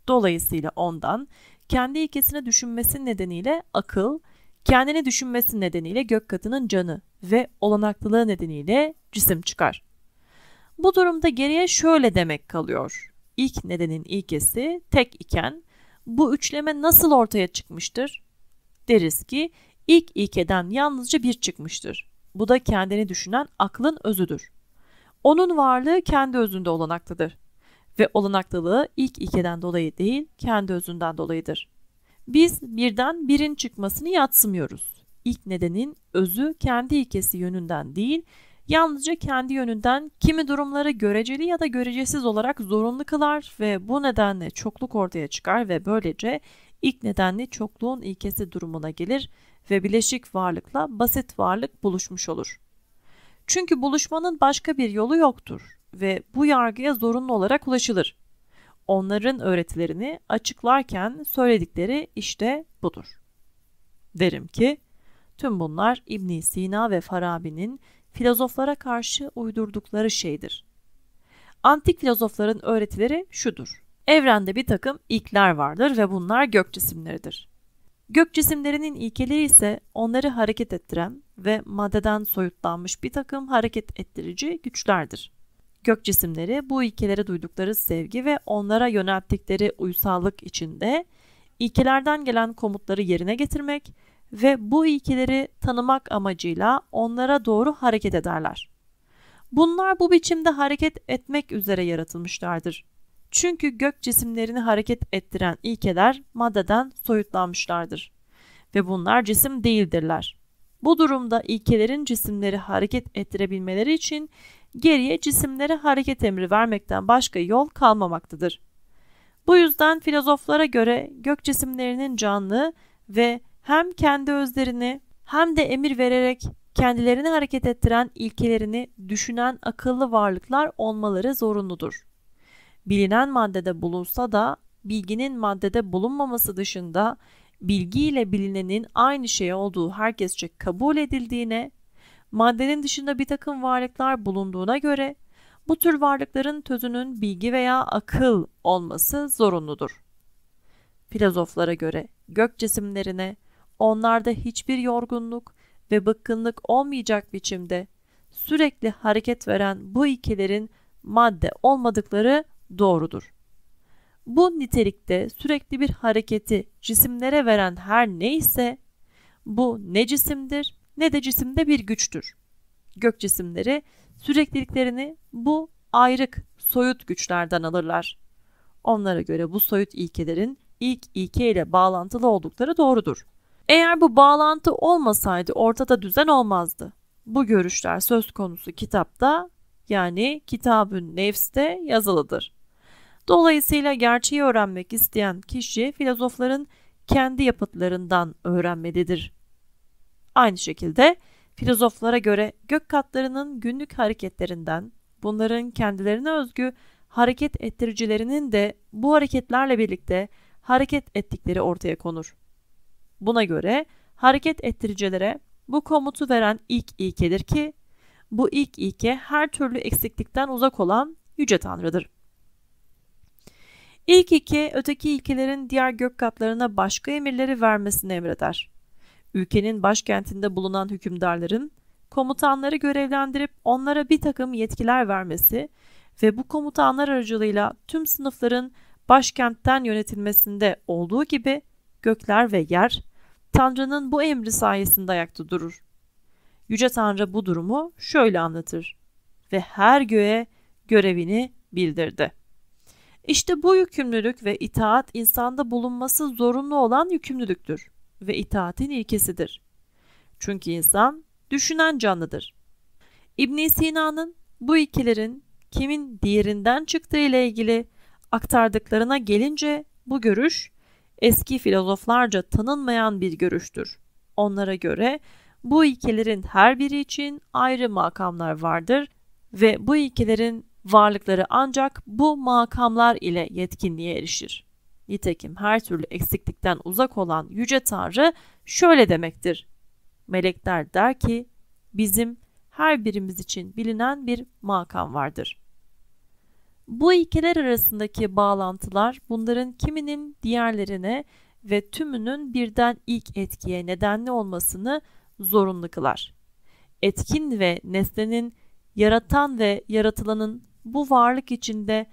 Dolayısıyla ondan kendi ilkesini düşünmesi nedeniyle akıl, kendini düşünmesi nedeniyle gök katının canı ve olanaklılığı nedeniyle cisim çıkar. Bu durumda geriye şöyle demek kalıyor. İlk nedenin ilkesi tek iken bu üçleme nasıl ortaya çıkmıştır? Deriz ki ilk ilkeden yalnızca bir çıkmıştır. Bu da kendini düşünen aklın özüdür. Onun varlığı kendi özünde olanaklıdır ve olanaklılığı ilk ikiden dolayı değil, kendi özünden dolayıdır. Biz birden birin çıkmasını yatsımıyoruz. İlk nedenin özü kendi ilkesi yönünden değil, yalnızca kendi yönünden kimi durumları göreceli ya da görecesiz olarak zorunlu kılar ve bu nedenle çokluk ortaya çıkar ve böylece ilk nedenli çokluğun ilkesi durumuna gelir ve bileşik varlıkla basit varlık buluşmuş olur. Çünkü buluşmanın başka bir yolu yoktur ve bu yargıya zorunlu olarak ulaşılır. Onların öğretilerini açıklarken söyledikleri işte budur. Derim ki tüm bunlar İbn Sina ve Farabi'nin filozoflara karşı uydurdukları şeydir. Antik filozofların öğretileri şudur. Evrende bir takım ilkler vardır ve bunlar gök cisimleridir. Gök cisimlerinin ilkeleri ise onları hareket ettiren ve maddeden soyutlanmış bir takım hareket ettirici güçlerdir gök cisimleri bu ilkelere duydukları sevgi ve onlara yönelttikleri uysallık içinde ilkelerden gelen komutları yerine getirmek ve bu ilkeleri tanımak amacıyla onlara doğru hareket ederler. Bunlar bu biçimde hareket etmek üzere yaratılmışlardır. Çünkü gök cisimlerini hareket ettiren ilkeler maddeden soyutlanmışlardır ve bunlar cisim değildirler. Bu durumda ilkelerin cisimleri hareket ettirebilmeleri için geriye cisimlere hareket emri vermekten başka yol kalmamaktadır. Bu yüzden filozoflara göre gök cisimlerinin canlı ve hem kendi özlerini hem de emir vererek kendilerini hareket ettiren ilkelerini düşünen akıllı varlıklar olmaları zorunludur. Bilinen maddede bulunsa da bilginin maddede bulunmaması dışında bilgi ile bilinenin aynı şey olduğu herkesçe kabul edildiğine maddenin dışında bir takım varlıklar bulunduğuna göre bu tür varlıkların tözünün bilgi veya akıl olması zorunludur. Filozoflara göre gök cisimlerine onlarda hiçbir yorgunluk ve bıkkınlık olmayacak biçimde sürekli hareket veren bu ilkelerin madde olmadıkları doğrudur. Bu nitelikte sürekli bir hareketi cisimlere veren her neyse bu ne cisimdir ne de cisimde bir güçtür. Gök cisimleri sürekliliklerini bu ayrık soyut güçlerden alırlar. Onlara göre bu soyut ilkelerin ilk ilke ile bağlantılı oldukları doğrudur. Eğer bu bağlantı olmasaydı ortada düzen olmazdı. Bu görüşler söz konusu kitapta yani kitabın nefste yazılıdır. Dolayısıyla gerçeği öğrenmek isteyen kişi filozofların kendi yapıtlarından öğrenmelidir. Aynı şekilde filozoflara göre gök katlarının günlük hareketlerinden, bunların kendilerine özgü hareket ettiricilerinin de bu hareketlerle birlikte hareket ettikleri ortaya konur. Buna göre hareket ettiricilere bu komutu veren ilk ilkedir ki bu ilk ilke her türlü eksiklikten uzak olan Yüce Tanrı'dır. İlk ilke öteki ilkelerin diğer gök katlarına başka emirleri vermesini emreder ülkenin başkentinde bulunan hükümdarların komutanları görevlendirip onlara bir takım yetkiler vermesi ve bu komutanlar aracılığıyla tüm sınıfların başkentten yönetilmesinde olduğu gibi gökler ve yer Tanrı'nın bu emri sayesinde ayakta durur. Yüce Tanrı bu durumu şöyle anlatır ve her göğe görevini bildirdi. İşte bu yükümlülük ve itaat insanda bulunması zorunlu olan yükümlülüktür ve itaatin ilkesidir. Çünkü insan düşünen canlıdır. İbn Sina'nın bu ikilerin kimin diğerinden çıktığı ile ilgili aktardıklarına gelince bu görüş eski filozoflarca tanınmayan bir görüştür. Onlara göre bu ilkelerin her biri için ayrı makamlar vardır ve bu ilkelerin varlıkları ancak bu makamlar ile yetkinliğe erişir. Nitekim her türlü eksiklikten uzak olan Yüce Tanrı şöyle demektir. Melekler der ki bizim her birimiz için bilinen bir makam vardır. Bu ilkeler arasındaki bağlantılar bunların kiminin diğerlerine ve tümünün birden ilk etkiye nedenli olmasını zorunlu kılar. Etkin ve nesnenin, yaratan ve yaratılanın bu varlık içinde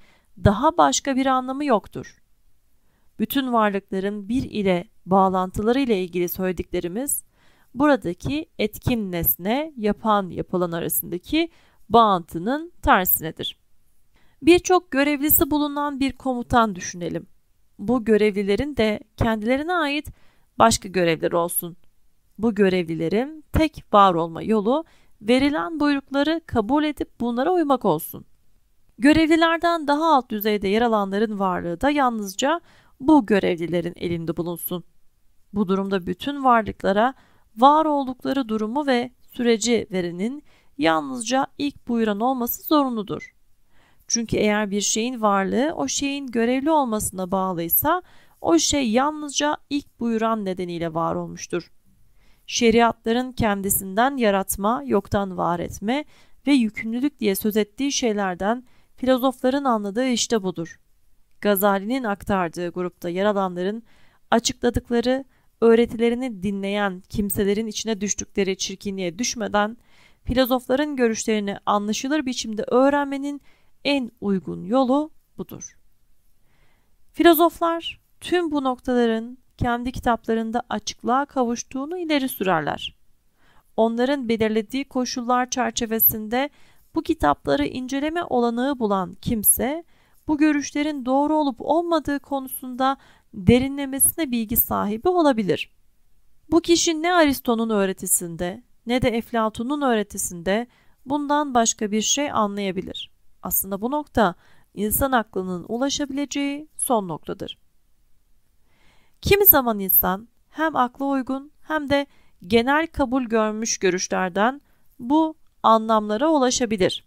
daha başka bir anlamı yoktur bütün varlıkların bir ile bağlantıları ile ilgili söylediklerimiz buradaki etkin nesne yapan yapılan arasındaki bağıntının tersinedir. Birçok görevlisi bulunan bir komutan düşünelim. Bu görevlilerin de kendilerine ait başka görevleri olsun. Bu görevlilerin tek var olma yolu verilen buyrukları kabul edip bunlara uymak olsun. Görevlilerden daha alt düzeyde yer alanların varlığı da yalnızca bu görevlilerin elinde bulunsun. Bu durumda bütün varlıklara var oldukları durumu ve süreci verenin yalnızca ilk buyuran olması zorunludur. Çünkü eğer bir şeyin varlığı o şeyin görevli olmasına bağlıysa o şey yalnızca ilk buyuran nedeniyle var olmuştur. Şeriatların kendisinden yaratma, yoktan var etme ve yükümlülük diye söz ettiği şeylerden filozofların anladığı işte budur. Gazali'nin aktardığı grupta yer alanların açıkladıkları öğretilerini dinleyen kimselerin içine düştükleri çirkinliğe düşmeden filozofların görüşlerini anlaşılır biçimde öğrenmenin en uygun yolu budur. Filozoflar tüm bu noktaların kendi kitaplarında açıklığa kavuştuğunu ileri sürerler. Onların belirlediği koşullar çerçevesinde bu kitapları inceleme olanağı bulan kimse bu görüşlerin doğru olup olmadığı konusunda derinlemesine bilgi sahibi olabilir. Bu kişi ne Aristo'nun öğretisinde ne de Eflatun'un öğretisinde bundan başka bir şey anlayabilir. Aslında bu nokta insan aklının ulaşabileceği son noktadır. Kimi zaman insan hem akla uygun hem de genel kabul görmüş görüşlerden bu anlamlara ulaşabilir.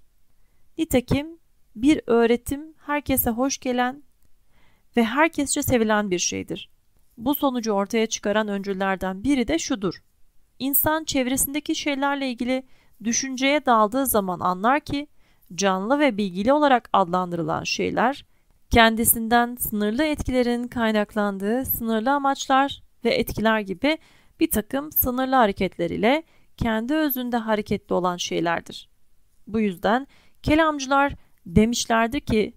Nitekim bir öğretim herkese hoş gelen ve herkesçe sevilen bir şeydir. Bu sonucu ortaya çıkaran öncüllerden biri de şudur. İnsan çevresindeki şeylerle ilgili düşünceye daldığı zaman anlar ki canlı ve bilgili olarak adlandırılan şeyler kendisinden sınırlı etkilerin kaynaklandığı sınırlı amaçlar ve etkiler gibi bir takım sınırlı hareketleriyle kendi özünde hareketli olan şeylerdir. Bu yüzden kelamcılar demişlerdi ki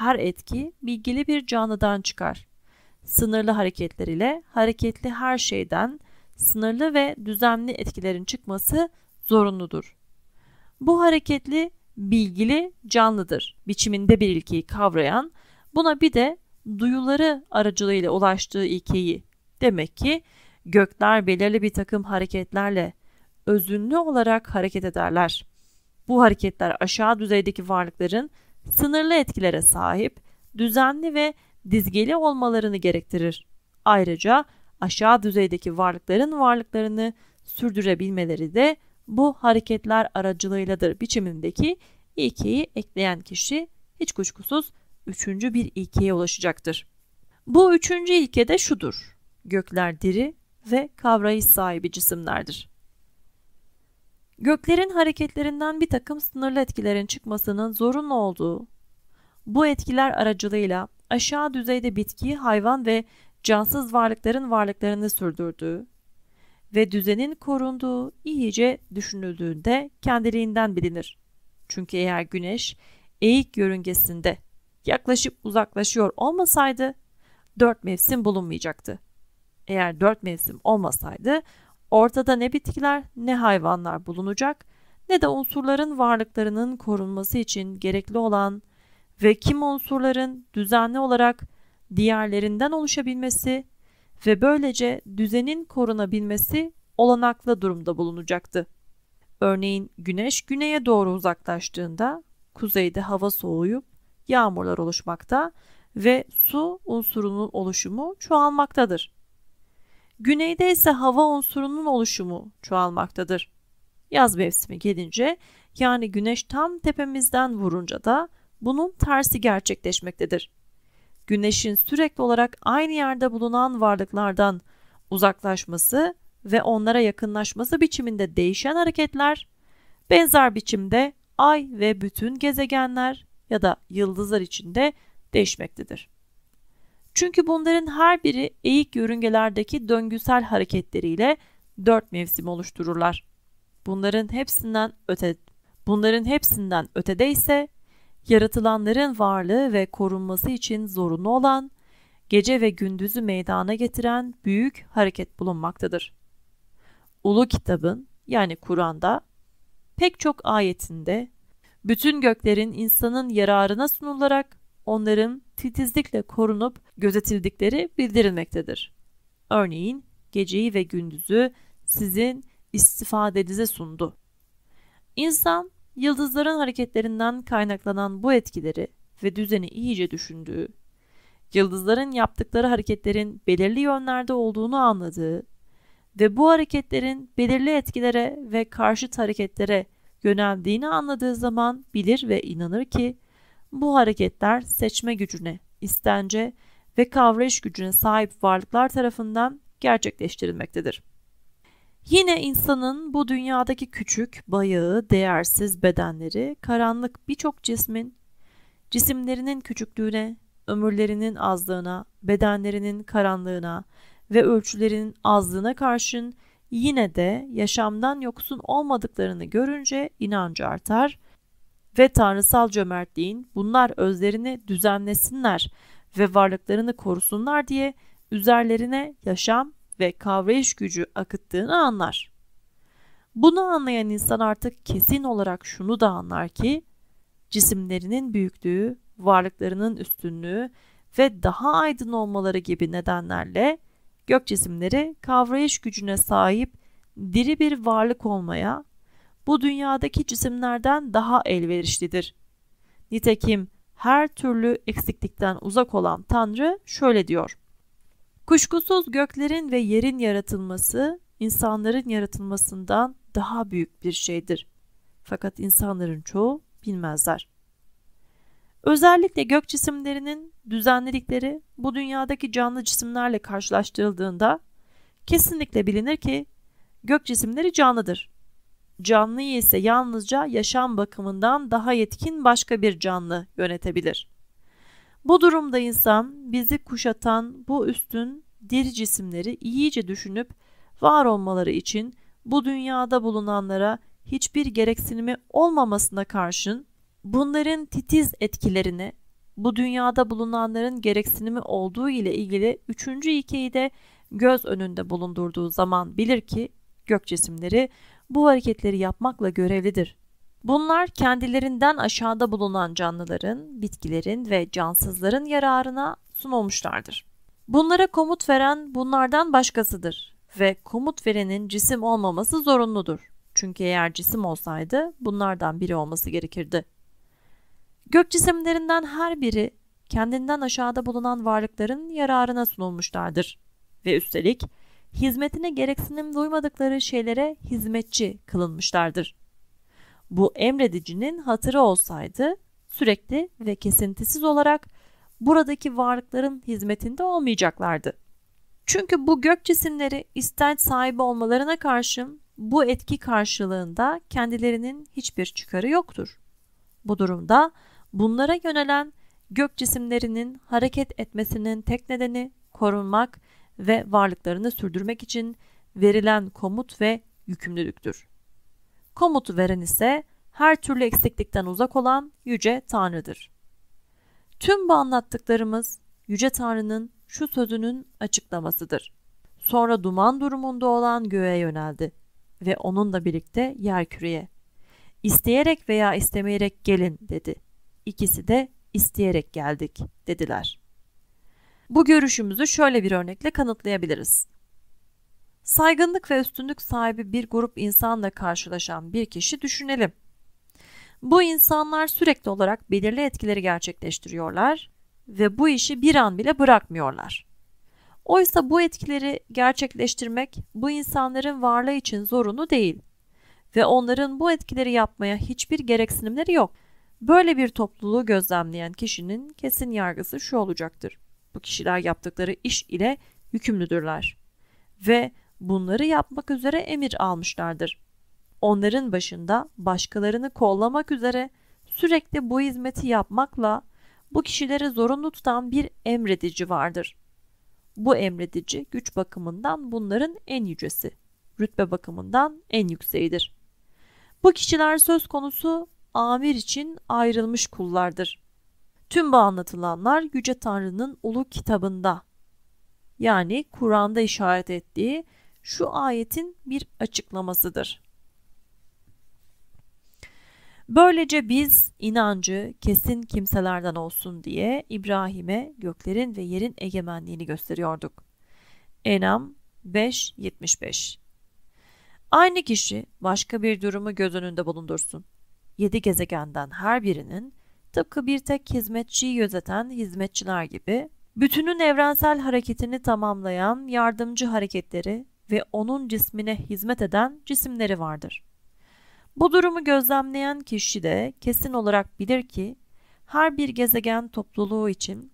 her etki bilgili bir canlıdan çıkar. Sınırlı hareketler ile hareketli her şeyden sınırlı ve düzenli etkilerin çıkması zorunludur. Bu hareketli bilgili canlıdır biçiminde bir ilkeyi kavrayan buna bir de duyuları aracılığıyla ulaştığı ilkeyi demek ki gökler belirli bir takım hareketlerle özünlü olarak hareket ederler. Bu hareketler aşağı düzeydeki varlıkların sınırlı etkilere sahip, düzenli ve dizgeli olmalarını gerektirir. Ayrıca aşağı düzeydeki varlıkların varlıklarını sürdürebilmeleri de bu hareketler aracılığıyladır biçimindeki ilkeyi ekleyen kişi hiç kuşkusuz üçüncü bir ilkeye ulaşacaktır. Bu üçüncü ilke de şudur. Gökler diri ve kavrayış sahibi cisimlerdir. Göklerin hareketlerinden bir takım sınırlı etkilerin çıkmasının zorunlu olduğu, bu etkiler aracılığıyla aşağı düzeyde bitki, hayvan ve cansız varlıkların varlıklarını sürdürdüğü ve düzenin korunduğu iyice düşünüldüğünde kendiliğinden bilinir. Çünkü eğer güneş eğik yörüngesinde yaklaşıp uzaklaşıyor olmasaydı dört mevsim bulunmayacaktı. Eğer dört mevsim olmasaydı Ortada ne bitkiler ne hayvanlar bulunacak ne de unsurların varlıklarının korunması için gerekli olan ve kim unsurların düzenli olarak diğerlerinden oluşabilmesi ve böylece düzenin korunabilmesi olanaklı durumda bulunacaktı. Örneğin güneş güneye doğru uzaklaştığında kuzeyde hava soğuyup yağmurlar oluşmakta ve su unsurunun oluşumu çoğalmaktadır. Güneyde ise hava unsurunun oluşumu çoğalmaktadır. Yaz mevsimi gelince yani güneş tam tepemizden vurunca da bunun tersi gerçekleşmektedir. Güneşin sürekli olarak aynı yerde bulunan varlıklardan uzaklaşması ve onlara yakınlaşması biçiminde değişen hareketler, benzer biçimde ay ve bütün gezegenler ya da yıldızlar içinde değişmektedir. Çünkü bunların her biri eğik yörüngelerdeki döngüsel hareketleriyle dört mevsim oluştururlar. Bunların hepsinden öte bunların hepsinden ötede ise yaratılanların varlığı ve korunması için zorunlu olan gece ve gündüzü meydana getiren büyük hareket bulunmaktadır. Ulu kitabın yani Kur'an'da pek çok ayetinde bütün göklerin insanın yararına sunularak onların titizlikle korunup gözetildikleri bildirilmektedir. Örneğin geceyi ve gündüzü sizin istifadenize sundu. İnsan yıldızların hareketlerinden kaynaklanan bu etkileri ve düzeni iyice düşündüğü, yıldızların yaptıkları hareketlerin belirli yönlerde olduğunu anladığı ve bu hareketlerin belirli etkilere ve karşıt hareketlere yöneldiğini anladığı zaman bilir ve inanır ki bu hareketler seçme gücüne, istence ve kavrayış gücüne sahip varlıklar tarafından gerçekleştirilmektedir. Yine insanın bu dünyadaki küçük, bayağı, değersiz bedenleri karanlık birçok cismin cisimlerinin küçüklüğüne, ömürlerinin azlığına, bedenlerinin karanlığına ve ölçülerinin azlığına karşın yine de yaşamdan yoksun olmadıklarını görünce inancı artar ve tanrısal cömertliğin bunlar özlerini düzenlesinler ve varlıklarını korusunlar diye üzerlerine yaşam ve kavrayış gücü akıttığını anlar. Bunu anlayan insan artık kesin olarak şunu da anlar ki cisimlerinin büyüklüğü, varlıklarının üstünlüğü ve daha aydın olmaları gibi nedenlerle gök cisimleri kavrayış gücüne sahip diri bir varlık olmaya bu dünyadaki cisimlerden daha elverişlidir. Nitekim her türlü eksiklikten uzak olan Tanrı şöyle diyor. Kuşkusuz göklerin ve yerin yaratılması insanların yaratılmasından daha büyük bir şeydir. Fakat insanların çoğu bilmezler. Özellikle gök cisimlerinin düzenlilikleri bu dünyadaki canlı cisimlerle karşılaştırıldığında kesinlikle bilinir ki gök cisimleri canlıdır canlıyı ise yalnızca yaşam bakımından daha yetkin başka bir canlı yönetebilir. Bu durumda insan bizi kuşatan bu üstün diri cisimleri iyice düşünüp var olmaları için bu dünyada bulunanlara hiçbir gereksinimi olmamasına karşın bunların titiz etkilerini bu dünyada bulunanların gereksinimi olduğu ile ilgili üçüncü ilkeyi de göz önünde bulundurduğu zaman bilir ki gök cisimleri bu hareketleri yapmakla görevlidir. Bunlar kendilerinden aşağıda bulunan canlıların, bitkilerin ve cansızların yararına sunulmuşlardır. Bunlara komut veren bunlardan başkasıdır ve komut verenin cisim olmaması zorunludur. Çünkü eğer cisim olsaydı bunlardan biri olması gerekirdi. Gök cisimlerinden her biri kendinden aşağıda bulunan varlıkların yararına sunulmuşlardır ve üstelik hizmetine gereksinim duymadıkları şeylere hizmetçi kılınmışlardır. Bu emredicinin hatırı olsaydı sürekli ve kesintisiz olarak buradaki varlıkların hizmetinde olmayacaklardı. Çünkü bu gök cisimleri istenç sahibi olmalarına karşın bu etki karşılığında kendilerinin hiçbir çıkarı yoktur. Bu durumda bunlara yönelen gök cisimlerinin hareket etmesinin tek nedeni korunmak ve varlıklarını sürdürmek için verilen komut ve yükümlülüktür. Komutu veren ise her türlü eksiklikten uzak olan yüce Tanrı'dır. Tüm bu anlattıklarımız yüce Tanrı'nın şu sözünün açıklamasıdır. Sonra duman durumunda olan göğe yöneldi ve onunla birlikte yerküreye. İsteyerek veya istemeyerek gelin dedi. İkisi de isteyerek geldik dediler.'' Bu görüşümüzü şöyle bir örnekle kanıtlayabiliriz. Saygınlık ve üstünlük sahibi bir grup insanla karşılaşan bir kişi düşünelim. Bu insanlar sürekli olarak belirli etkileri gerçekleştiriyorlar ve bu işi bir an bile bırakmıyorlar. Oysa bu etkileri gerçekleştirmek bu insanların varlığı için zorunlu değil ve onların bu etkileri yapmaya hiçbir gereksinimleri yok. Böyle bir topluluğu gözlemleyen kişinin kesin yargısı şu olacaktır bu kişiler yaptıkları iş ile yükümlüdürler ve bunları yapmak üzere emir almışlardır. Onların başında başkalarını kollamak üzere sürekli bu hizmeti yapmakla bu kişileri zorunlu tutan bir emredici vardır. Bu emredici güç bakımından bunların en yücesi, rütbe bakımından en yükseğidir. Bu kişiler söz konusu amir için ayrılmış kullardır. Tüm bu anlatılanlar Yüce Tanrı'nın Ulu Kitabında yani Kur'an'da işaret ettiği şu ayetin bir açıklamasıdır. Böylece biz inancı kesin kimselerden olsun diye İbrahim'e göklerin ve yerin egemenliğini gösteriyorduk. Enam 5.75 Aynı kişi başka bir durumu göz önünde bulundursun. Yedi gezegenden her birinin Tıpkı bir tek hizmetçiyi gözeten hizmetçiler gibi bütünün evrensel hareketini tamamlayan yardımcı hareketleri ve onun cismine hizmet eden cisimleri vardır. Bu durumu gözlemleyen kişi de kesin olarak bilir ki her bir gezegen topluluğu için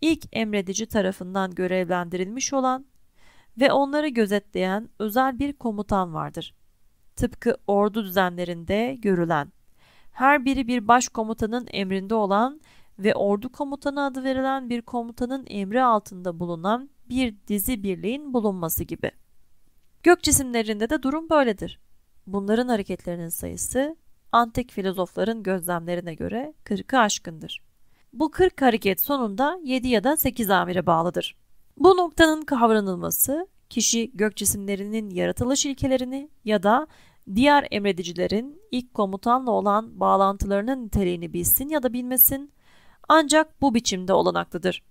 ilk emredici tarafından görevlendirilmiş olan ve onları gözetleyen özel bir komutan vardır. Tıpkı ordu düzenlerinde görülen her biri bir başkomutanın emrinde olan ve ordu komutanı adı verilen bir komutanın emri altında bulunan bir dizi birliğin bulunması gibi. Gök cisimlerinde de durum böyledir. Bunların hareketlerinin sayısı antik filozofların gözlemlerine göre 40'ı aşkındır. Bu 40 hareket sonunda 7 ya da 8 amire bağlıdır. Bu noktanın kavranılması kişi gök cisimlerinin yaratılış ilkelerini ya da diğer emredicilerin ilk komutanla olan bağlantılarının niteliğini bilsin ya da bilmesin ancak bu biçimde olanaklıdır.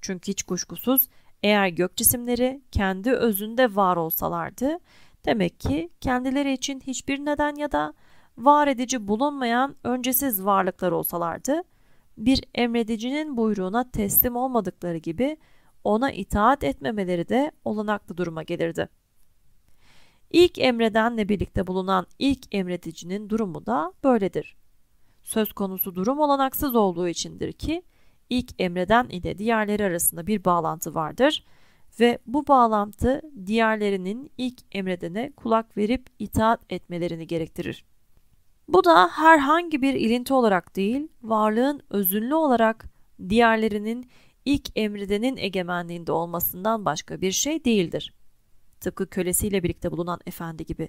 Çünkü hiç kuşkusuz eğer gök cisimleri kendi özünde var olsalardı demek ki kendileri için hiçbir neden ya da var edici bulunmayan öncesiz varlıklar olsalardı bir emredicinin buyruğuna teslim olmadıkları gibi ona itaat etmemeleri de olanaklı duruma gelirdi. İlk emredenle birlikte bulunan ilk emredicinin durumu da böyledir. Söz konusu durum olanaksız olduğu içindir ki ilk emreden ile diğerleri arasında bir bağlantı vardır ve bu bağlantı diğerlerinin ilk emredene kulak verip itaat etmelerini gerektirir. Bu da herhangi bir ilinti olarak değil, varlığın özünlü olarak diğerlerinin ilk emredenin egemenliğinde olmasından başka bir şey değildir. Tıpkı kölesiyle birlikte bulunan efendi gibi.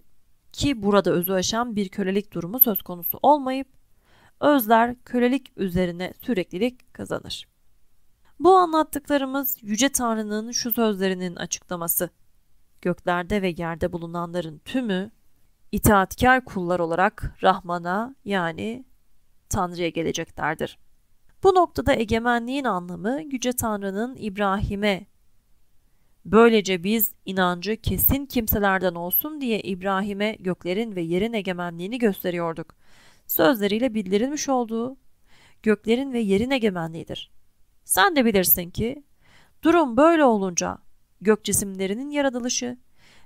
Ki burada özü aşan bir kölelik durumu söz konusu olmayıp özler kölelik üzerine süreklilik kazanır. Bu anlattıklarımız Yüce Tanrı'nın şu sözlerinin açıklaması. Göklerde ve yerde bulunanların tümü itaatkar kullar olarak Rahman'a yani Tanrı'ya geleceklerdir. Bu noktada egemenliğin anlamı Yüce Tanrı'nın İbrahim'e Böylece biz inancı kesin kimselerden olsun diye İbrahim'e göklerin ve yerin egemenliğini gösteriyorduk. Sözleriyle bildirilmiş olduğu göklerin ve yerin egemenliğidir. Sen de bilirsin ki durum böyle olunca gök cisimlerinin yaratılışı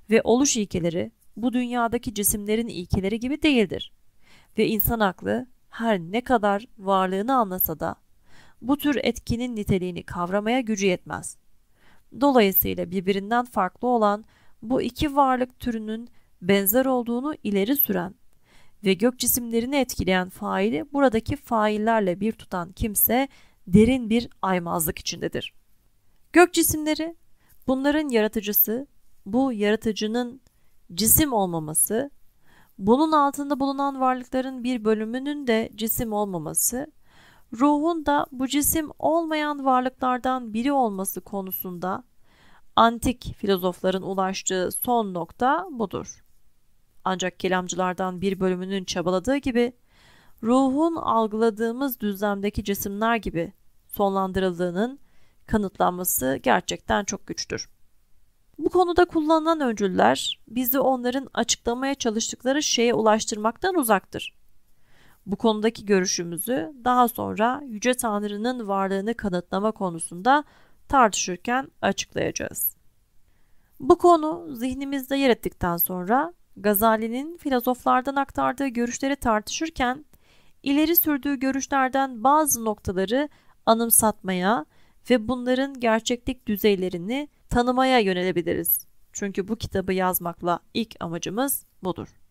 ve oluş ilkeleri bu dünyadaki cisimlerin ilkeleri gibi değildir. Ve insan aklı her ne kadar varlığını anlasa da bu tür etkinin niteliğini kavramaya gücü yetmez.'' Dolayısıyla birbirinden farklı olan bu iki varlık türünün benzer olduğunu ileri süren ve gök cisimlerini etkileyen faili buradaki faillerle bir tutan kimse derin bir aymazlık içindedir. Gök cisimleri bunların yaratıcısı, bu yaratıcının cisim olmaması, bunun altında bulunan varlıkların bir bölümünün de cisim olmaması ruhun da bu cisim olmayan varlıklardan biri olması konusunda antik filozofların ulaştığı son nokta budur. Ancak kelamcılardan bir bölümünün çabaladığı gibi ruhun algıladığımız düzlemdeki cisimler gibi sonlandırıldığının kanıtlanması gerçekten çok güçtür. Bu konuda kullanılan öncüller bizi onların açıklamaya çalıştıkları şeye ulaştırmaktan uzaktır. Bu konudaki görüşümüzü daha sonra Yüce Tanrı'nın varlığını kanıtlama konusunda tartışırken açıklayacağız. Bu konu zihnimizde yer ettikten sonra Gazali'nin filozoflardan aktardığı görüşleri tartışırken ileri sürdüğü görüşlerden bazı noktaları anımsatmaya ve bunların gerçeklik düzeylerini tanımaya yönelebiliriz. Çünkü bu kitabı yazmakla ilk amacımız budur.